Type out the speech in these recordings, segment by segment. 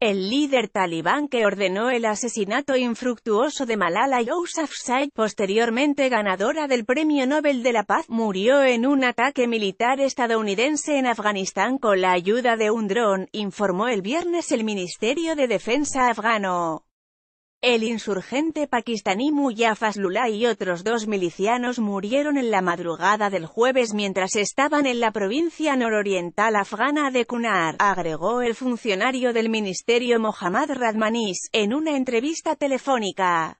El líder talibán que ordenó el asesinato infructuoso de Malala Yousafzai, posteriormente ganadora del Premio Nobel de la Paz, murió en un ataque militar estadounidense en Afganistán con la ayuda de un dron, informó el viernes el Ministerio de Defensa afgano. El insurgente pakistaní Muyafas Lula y otros dos milicianos murieron en la madrugada del jueves mientras estaban en la provincia nororiental afgana de Kunar, agregó el funcionario del ministerio Mohammad Radmanis, en una entrevista telefónica.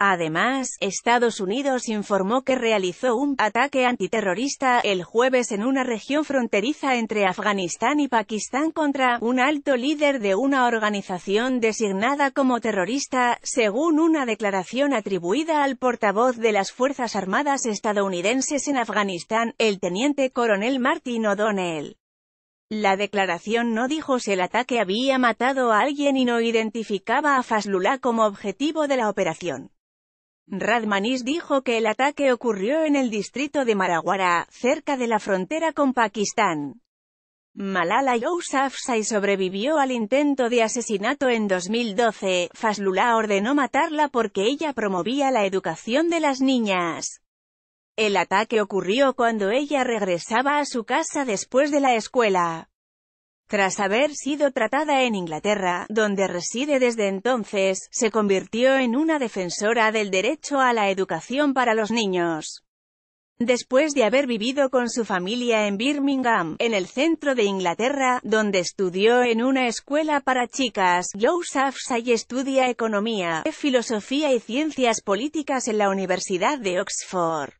Además, Estados Unidos informó que realizó un ataque antiterrorista el jueves en una región fronteriza entre Afganistán y Pakistán contra un alto líder de una organización designada como terrorista, según una declaración atribuida al portavoz de las Fuerzas Armadas estadounidenses en Afganistán, el teniente coronel Martin O'Donnell. La declaración no dijo si el ataque había matado a alguien y no identificaba a Fazlullah como objetivo de la operación. Radmanis dijo que el ataque ocurrió en el distrito de Maraguara, cerca de la frontera con Pakistán. Malala Yousafzai sobrevivió al intento de asesinato en 2012. Faslullah ordenó matarla porque ella promovía la educación de las niñas. El ataque ocurrió cuando ella regresaba a su casa después de la escuela. Tras haber sido tratada en Inglaterra, donde reside desde entonces, se convirtió en una defensora del derecho a la educación para los niños. Después de haber vivido con su familia en Birmingham, en el centro de Inglaterra, donde estudió en una escuela para chicas, Joseph Say estudia economía, filosofía y ciencias políticas en la Universidad de Oxford.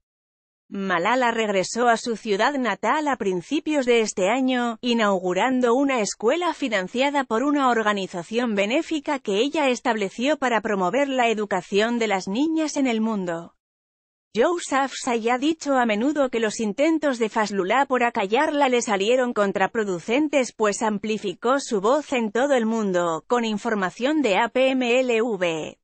Malala regresó a su ciudad natal a principios de este año, inaugurando una escuela financiada por una organización benéfica que ella estableció para promover la educación de las niñas en el mundo. Joseph Say ha dicho a menudo que los intentos de Faslula por acallarla le salieron contraproducentes pues amplificó su voz en todo el mundo, con información de APMLV.